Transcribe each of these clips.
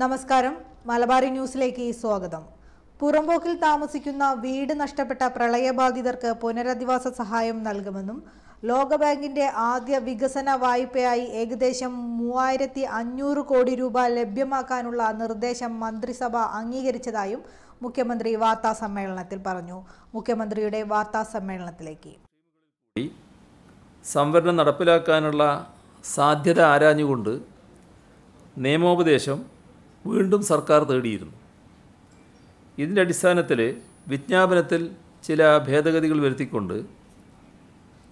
നമസ്കാരം മലബാരി ന്യൂസിലേക്ക് സ്വാഗതം പുറംപോക്കിൽ താമസിക്കുന്ന വീട് നഷ്ടപ്പെട്ട പ്രളയബാധിതർക്ക് പുനരധിവാസ സഹായം നൽകുമെന്നും ലോകബാങ്കിന്റെ ആദ്യ വികസന വായ്പയായി ഏകദേശം മൂവായിരത്തി അഞ്ഞൂറ് കോടി രൂപ ലഭ്യമാക്കാനുള്ള നിർദ്ദേശം മന്ത്രിസഭ അംഗീകരിച്ചതായും മുഖ്യമന്ത്രി വാർത്താ സമ്മേളനത്തിൽ പറഞ്ഞു മുഖ്യമന്ത്രിയുടെ വാർത്താ സമ്മേളനത്തിലേക്ക് സംവരണം നടപ്പിലാക്കാനുള്ള സാധ്യത ആരാഞ്ഞുകൊണ്ട് നിയമോപദേശം വീണ്ടും സർക്കാർ തേടിയിരുന്നു ഇതിൻ്റെ അടിസ്ഥാനത്തിൽ വിജ്ഞാപനത്തിൽ ചില ഭേദഗതികൾ വരുത്തിക്കൊണ്ട്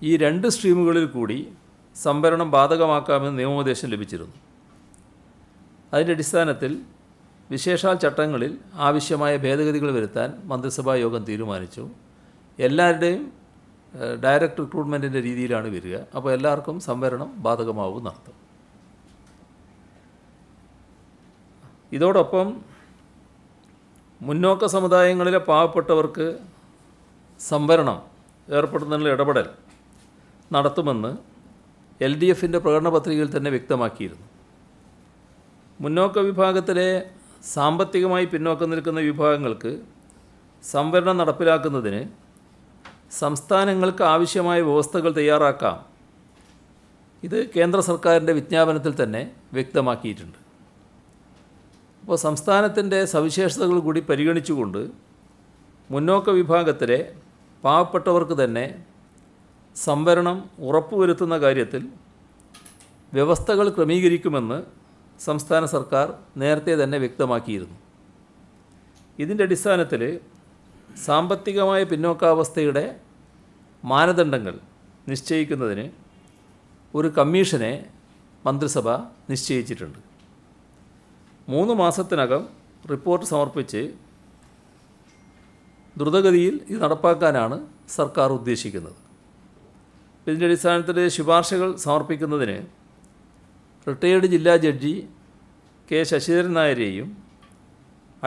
ഈ രണ്ട് സ്ട്രീമുകളിൽ കൂടി സംവരണം ബാധകമാക്കാമെന്ന് നിയമോപദേശം ലഭിച്ചിരുന്നു അതിൻ്റെ അടിസ്ഥാനത്തിൽ വിശേഷാൽ ചട്ടങ്ങളിൽ ആവശ്യമായ ഭേദഗതികൾ വരുത്താൻ മന്ത്രിസഭാ യോഗം തീരുമാനിച്ചു എല്ലാവരുടെയും ഡയറക്റ്റ് റിക്രൂട്ട്മെൻറ്റിൻ്റെ രീതിയിലാണ് വരിക അപ്പോൾ എല്ലാവർക്കും സംവരണം നടത്തും ഇതോടൊപ്പം മുന്നോക്ക സമുദായങ്ങളിലെ പാവപ്പെട്ടവർക്ക് സംവരണം ഏർപ്പെടുന്നതിനുള്ള ഇടപെടൽ നടത്തുമെന്ന് എൽ ഡി എഫിൻ്റെ പ്രകടന പത്രികയിൽ തന്നെ വ്യക്തമാക്കിയിരുന്നു മുന്നോക്ക വിഭാഗത്തിലെ സാമ്പത്തികമായി പിന്നോക്കം നിൽക്കുന്ന വിഭാഗങ്ങൾക്ക് സംവരണം നടപ്പിലാക്കുന്നതിന് സംസ്ഥാനങ്ങൾക്ക് ആവശ്യമായ വ്യവസ്ഥകൾ തയ്യാറാക്കാം ഇത് കേന്ദ്ര സർക്കാരിൻ്റെ വിജ്ഞാപനത്തിൽ തന്നെ വ്യക്തമാക്കിയിട്ടുണ്ട് അപ്പോൾ സംസ്ഥാനത്തിൻ്റെ സവിശേഷതകൾ കൂടി പരിഗണിച്ചുകൊണ്ട് മുന്നോക്ക വിഭാഗത്തിലെ പാവപ്പെട്ടവർക്ക് തന്നെ സംവരണം ഉറപ്പുവരുത്തുന്ന കാര്യത്തിൽ വ്യവസ്ഥകൾ ക്രമീകരിക്കുമെന്ന് സംസ്ഥാന സർക്കാർ നേരത്തെ തന്നെ വ്യക്തമാക്കിയിരുന്നു ഇതിൻ്റെ അടിസ്ഥാനത്തിൽ സാമ്പത്തികമായ പിന്നോക്കാവസ്ഥയുടെ മാനദണ്ഡങ്ങൾ നിശ്ചയിക്കുന്നതിന് ഒരു കമ്മീഷനെ മന്ത്രിസഭ നിശ്ചയിച്ചിട്ടുണ്ട് മൂന്ന് മാസത്തിനകം റിപ്പോർട്ട് സമർപ്പിച്ച് ദ്രുതഗതിയിൽ ഇത് നടപ്പാക്കാനാണ് സർക്കാർ ഉദ്ദേശിക്കുന്നത് ഇതിൻ്റെ അടിസ്ഥാനത്തിൽ ശുപാർശകൾ സമർപ്പിക്കുന്നതിന് റിട്ടയേർഡ് ജില്ലാ ജഡ്ജി കെ ശശിധരൻ നായരെയും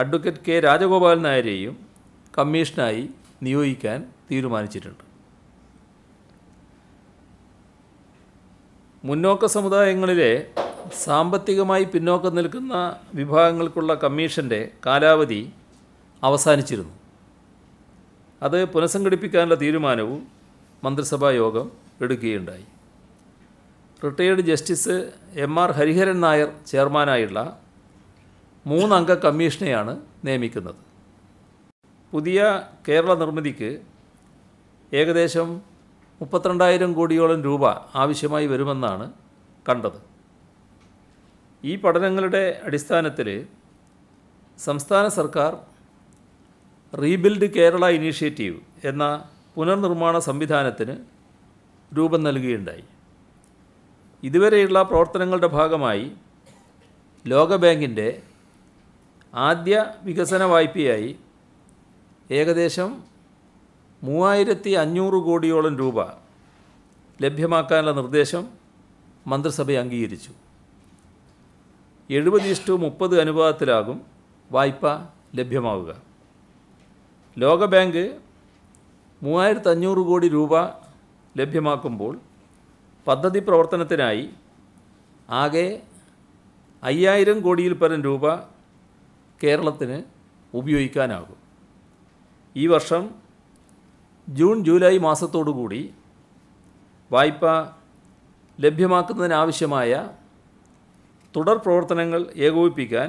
അഡ്വക്കേറ്റ് കെ രാജഗോപാൽ നായരെയും കമ്മീഷനായി നിയോഗിക്കാൻ തീരുമാനിച്ചിട്ടുണ്ട് മുന്നോക്ക സമുദായങ്ങളിലെ സാമ്പത്തികമായി പിന്നോക്കം നിൽക്കുന്ന വിഭാഗങ്ങൾക്കുള്ള കമ്മീഷൻ്റെ കാലാവധി അവസാനിച്ചിരുന്നു അത് പുനഃസംഘടിപ്പിക്കാനുള്ള തീരുമാനവും മന്ത്രിസഭാ യോഗം എടുക്കുകയുണ്ടായി retired justice M R Hariharan Nair ചെയർമാനായുള്ള മൂന്നംഗ കമ്മീഷനെയാണ് നിയമിക്കുന്നത് പുതിയ കേരള നിർമ്മിതിക്ക് ഏകദേശം മുപ്പത്തിരണ്ടായിരം കോടിയോളം രൂപ ആവശ്യമായി വരുമെന്നാണ് കണ്ടത് ഈ പഠനങ്ങളുടെ അടിസ്ഥാനത്തിൽ സംസ്ഥാന സർക്കാർ റീബിൽഡ് കേരള ഇനീഷ്യേറ്റീവ് എന്ന പുനർനിർമ്മാണ സംവിധാനത്തിന് രൂപം നൽകുകയുണ്ടായി ഇതുവരെയുള്ള പ്രവർത്തനങ്ങളുടെ ഭാഗമായി ലോകബാങ്കിൻ്റെ ആദ്യ വികസന വായ്പയായി ഏകദേശം മൂവായിരത്തി അഞ്ഞൂറ് കോടിയോളം രൂപ ലഭ്യമാക്കാനുള്ള നിർദ്ദേശം മന്ത്രിസഭ അംഗീകരിച്ചു എഴുപത് ഇഷ്ടു മുപ്പത് അനുപാതത്തിലാകും വായ്പ ലഭ്യമാവുക ലോകബാങ്ക് മൂവായിരത്തി അഞ്ഞൂറ് കോടി രൂപ ലഭ്യമാക്കുമ്പോൾ പദ്ധതി പ്രവർത്തനത്തിനായി ആകെ അയ്യായിരം കോടിയിൽ പരം രൂപ കേരളത്തിന് ഉപയോഗിക്കാനാകും ഈ വർഷം ജൂൺ ജൂലൈ മാസത്തോടുകൂടി വായ്പ ലഭ്യമാക്കുന്നതിനാവശ്യമായ തുടർ പ്രവർത്തനങ്ങൾ ഏകോപിപ്പിക്കാൻ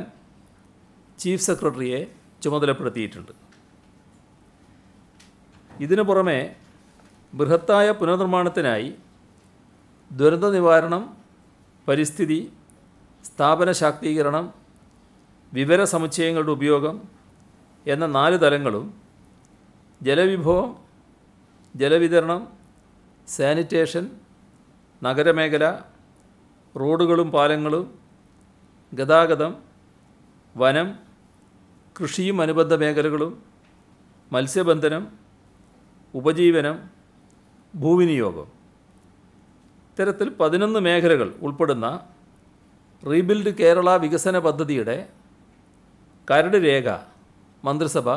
ചീഫ് സെക്രട്ടറിയെ ചുമതലപ്പെടുത്തിയിട്ടുണ്ട് ഇതിനു പുറമെ ബൃഹത്തായ പുനർനിർമ്മാണത്തിനായി ദുരന്ത നിവാരണം പരിസ്ഥിതി സ്ഥാപന ശാക്തീകരണം വിവര സമുച്ചയങ്ങളുടെ ഉപയോഗം എന്ന നാല് തലങ്ങളും ജലവിഭവം ജലവിതരണം സാനിറ്റേഷൻ നഗരമേഖല റോഡുകളും പാലങ്ങളും ഗതാഗതം വനം കൃഷിയും അനുബന്ധ മേഖലകളും മത്സ്യബന്ധനം ഉപജീവനം ഭൂവിനിയോഗം ഇത്തരത്തിൽ പതിനൊന്ന് മേഖലകൾ ഉൾപ്പെടുന്ന റീബിൽഡ് കേരള വികസന പദ്ധതിയുടെ കരട് രേഖ മന്ത്രിസഭ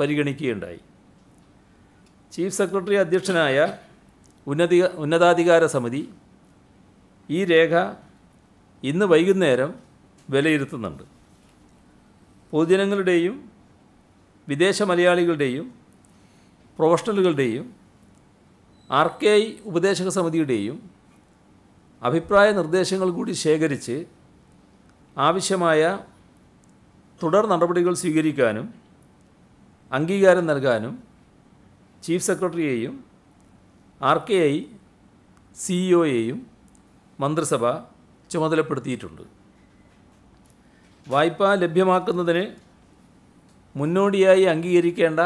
പരിഗണിക്കുകയുണ്ടായി ചീഫ് സെക്രട്ടറി അധ്യക്ഷനായ ഉന്നതി ഉന്നതാധികാര സമിതി ഈ രേഖ ഇന്ന് വൈകുന്നേരം വിലയിരുത്തുന്നുണ്ട് പൊതുജനങ്ങളുടെയും വിദേശ മലയാളികളുടെയും പ്രൊഫഷണലുകളുടെയും ആർ കെ ഐ ഉപദേശക സമിതിയുടെയും അഭിപ്രായ നിർദ്ദേശങ്ങൾ കൂടി ശേഖരിച്ച് ആവശ്യമായ തുടർ നടപടികൾ സ്വീകരിക്കാനും അംഗീകാരം നൽകാനും ചീഫ് സെക്രട്ടറിയെയും ആർ കെ ഐ സിഇഒയെയും മന്ത്രിസഭ ചുമതലപ്പെടുത്തിയിട്ടുണ്ട് വായ്പ ലഭ്യമാക്കുന്നതിന് മുന്നോടിയായി അംഗീകരിക്കേണ്ട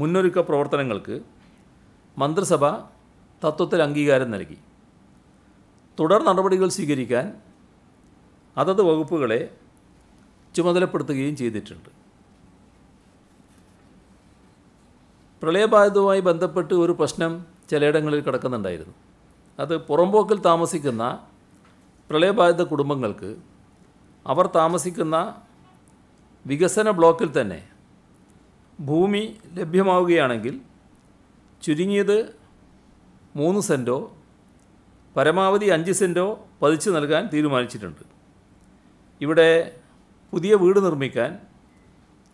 മുന്നൊരുക്ക പ്രവർത്തനങ്ങൾക്ക് മന്ത്രിസഭ തത്വത്തിൽ അംഗീകാരം നൽകി തുടർ നടപടികൾ സ്വീകരിക്കാൻ അതത് വകുപ്പുകളെ ചുമതലപ്പെടുത്തുകയും ചെയ്തിട്ടുണ്ട് പ്രളയബാധിതവുമായി ബന്ധപ്പെട്ട് ഒരു പ്രശ്നം ചിലയിടങ്ങളിൽ കിടക്കുന്നുണ്ടായിരുന്നു അത് പുറമ്പോക്കിൽ താമസിക്കുന്ന പ്രളയബാധിത കുടുംബങ്ങൾക്ക് അവർ താമസിക്കുന്ന വികസന ബ്ലോക്കിൽ തന്നെ ഭൂമി ലഭ്യമാവുകയാണെങ്കിൽ ചുരുങ്ങിയത് മൂന്ന് സെൻറ്റോ പരമാവധി അഞ്ച് സെൻറ്റോ പതിച്ചു നൽകാൻ തീരുമാനിച്ചിട്ടുണ്ട് ഇവിടെ പുതിയ വീട് നിർമ്മിക്കാൻ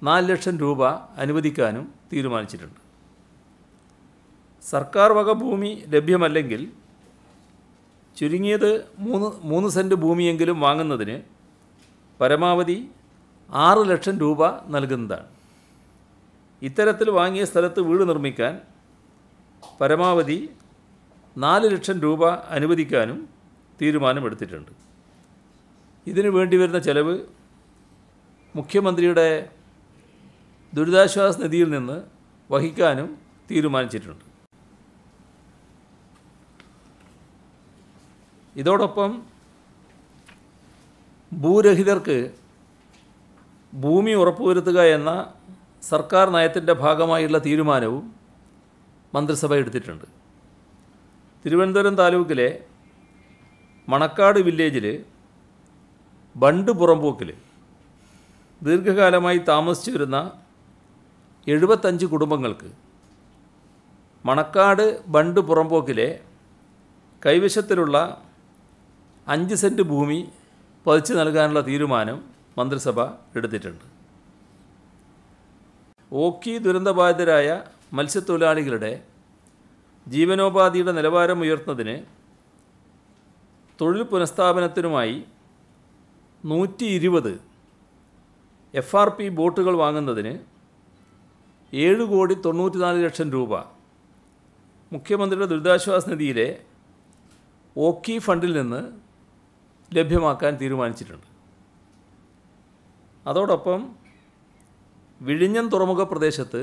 നാല് ലക്ഷം രൂപ അനുവദിക്കാനും തീരുമാനിച്ചിട്ടുണ്ട് സർക്കാർ വക ഭൂമി ലഭ്യമല്ലെങ്കിൽ ചുരുങ്ങിയത് മൂന്ന് മൂന്ന് സെൻറ്റ് ഭൂമിയെങ്കിലും വാങ്ങുന്നതിന് പരമാവധി ആറ് ലക്ഷം രൂപ നൽകുന്നതാണ് ഇത്തരത്തിൽ വാങ്ങിയ സ്ഥലത്ത് വീട് നിർമ്മിക്കാൻ പരമാവധി നാല് ലക്ഷം രൂപ അനുവദിക്കാനും തീരുമാനമെടുത്തിട്ടുണ്ട് ഇതിനു വേണ്ടി വരുന്ന ചെലവ് മുഖ്യമന്ത്രിയുടെ ദുരിതാശ്വാസ നിധിയിൽ നിന്ന് വഹിക്കാനും തീരുമാനിച്ചിട്ടുണ്ട് ഇതോടൊപ്പം ഭൂരഹിതർക്ക് ഭൂമി ഉറപ്പുവരുത്തുക എന്ന സർക്കാർ നയത്തിൻ്റെ ഭാഗമായുള്ള തീരുമാനവും മന്ത്രിസഭ എടുത്തിട്ടുണ്ട് തിരുവനന്തപുരം താലൂക്കിലെ മണക്കാട് വില്ലേജിൽ ബണ്ട് പുറമ്പോക്കിൽ ദീർഘകാലമായി താമസിച്ചു വരുന്ന എഴുപത്തഞ്ച് കുടുംബങ്ങൾക്ക് മണക്കാട് ബണ്ട് പുറമ്പോക്കിലെ കൈവശത്തിലുള്ള അഞ്ച് സെൻറ്റ് ഭൂമി പതിച്ചു നൽകാനുള്ള തീരുമാനം മന്ത്രിസഭ എടുത്തിട്ടുണ്ട് ഓക്കി ദുരന്തബാധിതരായ മത്സ്യത്തൊഴിലാളികളുടെ ജീവനോപാധിയുടെ നിലവാരം ഉയർത്തുന്നതിന് തൊഴിൽ പുനഃസ്ഥാപനത്തിനുമായി നൂറ്റി ഇരുപത് എഫ് ആർ പി ബോട്ടുകൾ വാങ്ങുന്നതിന് ഏഴ് കോടി തൊണ്ണൂറ്റിനാല് ലക്ഷം രൂപ മുഖ്യമന്ത്രിയുടെ ദുരിതാശ്വാസ നിധിയിലെ ഓക്കി ഫണ്ടിൽ നിന്ന് ലഭ്യമാക്കാൻ തീരുമാനിച്ചിട്ടുണ്ട് അതോടൊപ്പം വിഴിഞ്ഞം തുറമുഖ പ്രദേശത്ത്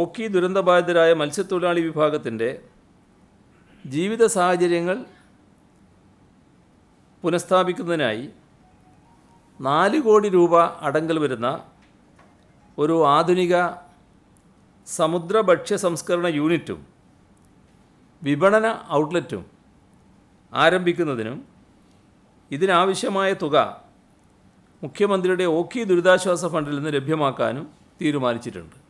ഓക്കി ദുരന്തബാധിതരായ മത്സ്യത്തൊഴിലാളി വിഭാഗത്തിൻ്റെ ജീവിത സാഹചര്യങ്ങൾ പുനഃസ്ഥാപിക്കുന്നതിനായി നാല് കോടി രൂപ അടങ്കൽ വരുന്ന ഒരു ആധുനിക സമുദ്ര ഭക്ഷ്യ സംസ്കരണ യൂണിറ്റും വിപണന ഔട്ട്ലെറ്റും ആരംഭിക്കുന്നതിനും ഇതിനാവശ്യമായ തുക മുഖ്യമന്ത്രിയുടെ ഓക്കി ദുരിതാശ്വാസ ഫണ്ടിൽ നിന്ന് ലഭ്യമാക്കാനും തീരുമാനിച്ചിട്ടുണ്ട്